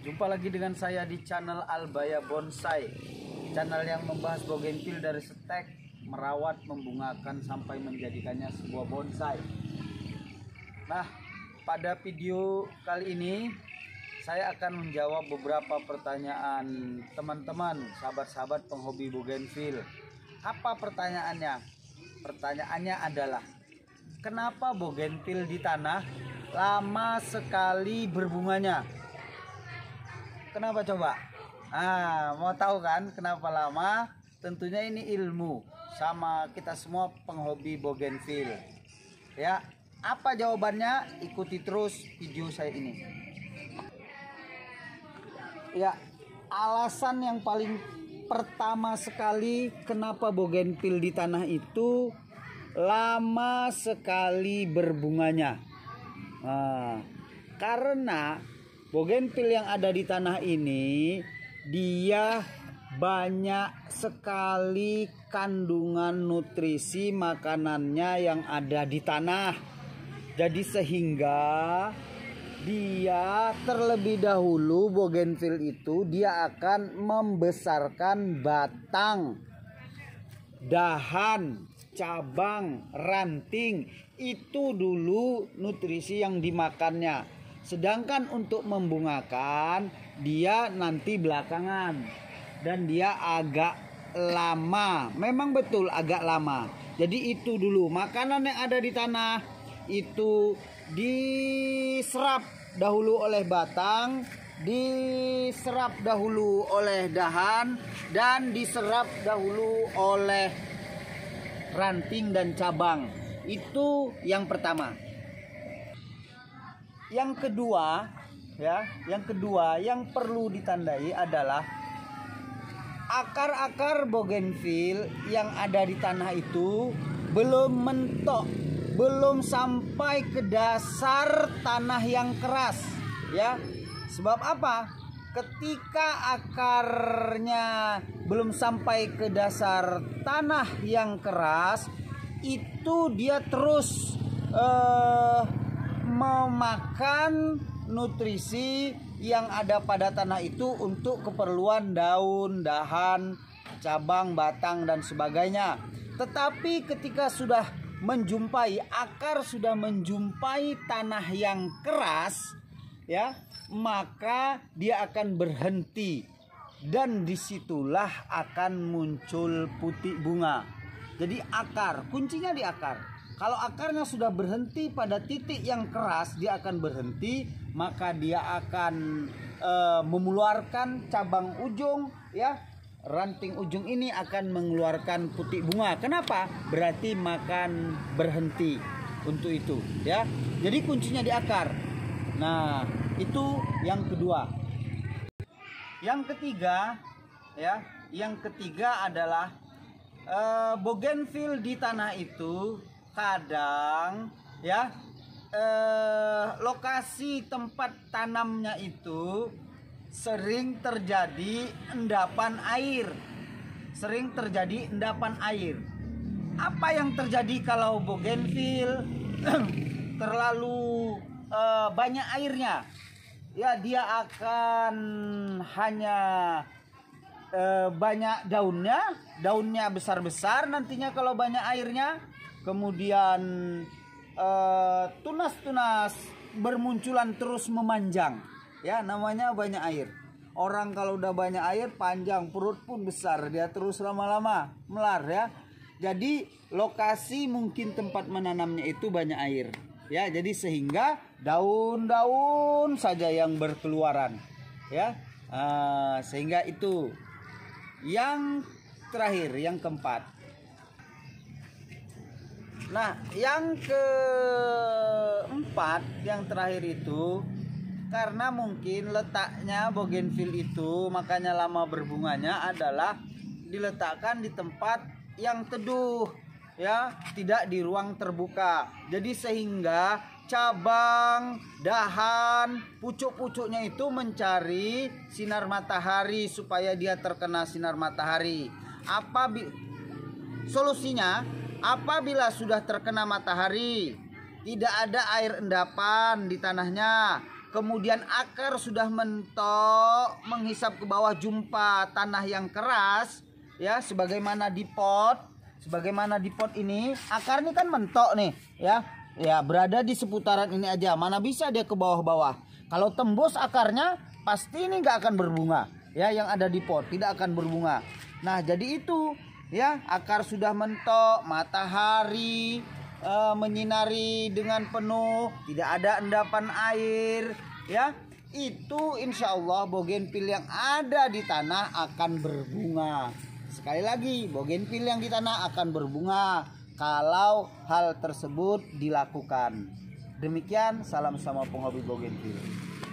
Jumpa lagi dengan saya di channel Albaya Bonsai Channel yang membahas bougainville dari stek, Merawat, membungakan sampai menjadikannya sebuah bonsai Nah, pada video kali ini Saya akan menjawab beberapa pertanyaan teman-teman Sahabat-sahabat penghobi bougainville Apa pertanyaannya? Pertanyaannya adalah Kenapa bougainville di tanah lama sekali berbunganya? Kenapa coba? Ah, mau tahu kan kenapa lama? Tentunya ini ilmu sama kita semua penghobi bogenville. Ya, apa jawabannya? Ikuti terus video saya ini. Ya, alasan yang paling pertama sekali kenapa bogenville di tanah itu lama sekali berbunganya. Nah, karena Bogenvil yang ada di tanah ini dia banyak sekali kandungan nutrisi makanannya yang ada di tanah. Jadi sehingga dia terlebih dahulu Bogenvil itu dia akan membesarkan batang dahan cabang ranting itu dulu nutrisi yang dimakannya Sedangkan untuk membungakan dia nanti belakangan dan dia agak lama. Memang betul agak lama. Jadi itu dulu makanan yang ada di tanah itu diserap dahulu oleh batang, diserap dahulu oleh dahan dan diserap dahulu oleh ranting dan cabang. Itu yang pertama yang kedua ya yang kedua yang perlu ditandai adalah akar-akar bougainville yang ada di tanah itu belum mentok belum sampai ke dasar tanah yang keras ya sebab apa ketika akarnya belum sampai ke dasar tanah yang keras itu dia terus eh, memakan nutrisi yang ada pada tanah itu untuk keperluan daun, dahan, cabang, batang dan sebagainya. Tetapi ketika sudah menjumpai akar sudah menjumpai tanah yang keras ya, maka dia akan berhenti dan disitulah akan muncul putih bunga. Jadi akar, kuncinya di akar. Kalau akarnya sudah berhenti pada titik yang keras, dia akan berhenti, maka dia akan e, memeluarkan cabang ujung, ya. Ranting ujung ini akan mengeluarkan putih bunga. Kenapa? Berarti makan berhenti untuk itu, ya. Jadi kuncinya di akar. Nah, itu yang kedua. Yang ketiga, ya, yang ketiga adalah e, Bougainville di tanah itu kadang ya eh, lokasi tempat tanamnya itu sering terjadi endapan air sering terjadi endapan air apa yang terjadi kalau bougainville terlalu eh, banyak airnya ya dia akan hanya eh, banyak daunnya daunnya besar-besar nantinya kalau banyak airnya kemudian eh, tunas-tunas uh, bermunculan terus memanjang ya namanya banyak air orang kalau udah banyak air panjang perut pun besar dia terus lama-lama melar ya jadi lokasi mungkin tempat menanamnya itu banyak air ya jadi sehingga daun-daun saja yang berkeluaran ya uh, sehingga itu yang terakhir yang keempat Nah, yang keempat, yang terakhir itu karena mungkin letaknya bougainville itu makanya lama berbunganya adalah diletakkan di tempat yang teduh ya, tidak di ruang terbuka. Jadi sehingga cabang, dahan, pucuk-pucuknya itu mencari sinar matahari supaya dia terkena sinar matahari. Apa solusinya? Apabila sudah terkena matahari, tidak ada air endapan di tanahnya. Kemudian akar sudah mentok, menghisap ke bawah jumpa tanah yang keras, ya, sebagaimana di pot, sebagaimana di pot ini, akar ini kan mentok nih, ya. Ya, berada di seputaran ini aja. Mana bisa dia ke bawah-bawah. Kalau tembus akarnya, pasti ini nggak akan berbunga. Ya, yang ada di pot tidak akan berbunga. Nah, jadi itu ya akar sudah mentok matahari e, menyinari dengan penuh tidak ada endapan air ya itu insya Allah pil yang ada di tanah akan berbunga sekali lagi pil yang di tanah akan berbunga kalau hal tersebut dilakukan demikian salam sama penghobi pil.